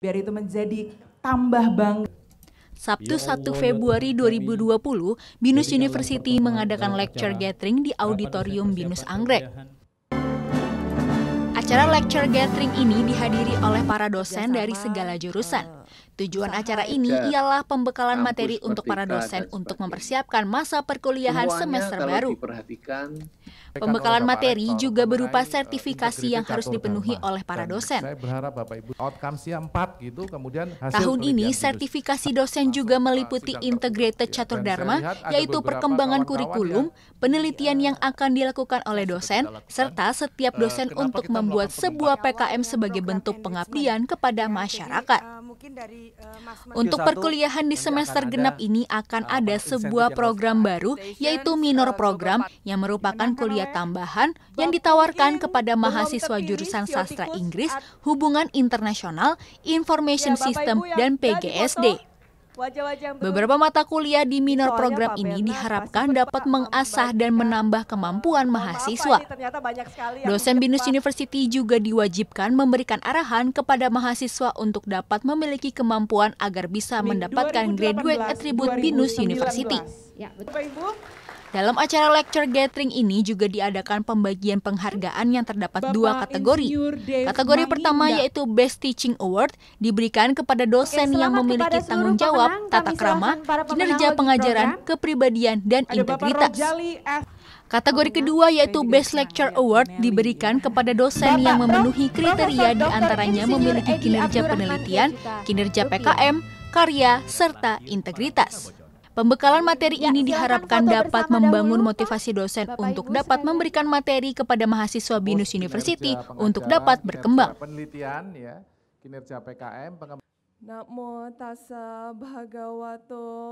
biar itu menjadi tambah bangga. Sabtu 1 ya Februari 2020, Binus University mengadakan lecture gathering di Auditorium Binus Anggrek. Acara lecture gathering ini dihadiri oleh para dosen dari segala jurusan. Tujuan acara ini ialah pembekalan materi untuk para dosen untuk mempersiapkan masa perkuliahan semester baru. Pembekalan materi juga berupa eh, sertifikasi yang harus dipenuhi oleh para dosen. Gitu, Tahun ini sertifikasi dosen juga meliputi integrated ya, catur dharma, yaitu perkembangan kurikulum, penelitian ya, yang akan dilakukan oleh dosen, serta setiap eh, dosen untuk membuat sebuah PKM sebagai bentuk pengabdian kepada masyarakat. Eh, Eh, Untuk perkuliahan di semester genap ini akan ada sebuah program baru yaitu eh, minor program yang merupakan kuliah tambahan yang ditawarkan kepada mahasiswa jurusan sastra Inggris, hubungan internasional, information ya, system dan PGSD. Beberapa mata kuliah di minor program ini diharapkan dapat mengasah dan ya. menambah kemampuan mahasiswa. Dosen Binus University juga diwajibkan memberikan arahan kepada mahasiswa untuk dapat memiliki kemampuan agar bisa mendapatkan graduate atribut Binus University. Ya, betul. Dalam acara lecture gathering ini juga diadakan pembagian penghargaan yang terdapat Bapak dua kategori. Kategori pertama yaitu Best Teaching Award diberikan kepada dosen Oke, yang memiliki tanggung jawab, pemenang, tata krama, kinerja pengajaran, program. kepribadian, dan Ada integritas. Kategori kedua yaitu Best Lecture Award diberikan kepada dosen yang memenuhi kriteria diantaranya memiliki kinerja penelitian, kinerja PKM, karya, serta integritas. Pembekalan materi ya, ini diharapkan dapat membangun motivasi dosen untuk dapat memberikan materi kepada mahasiswa BINUS University untuk dapat berkembang. Penelitian ya, kinerja PKM, Namo tassa bhagavato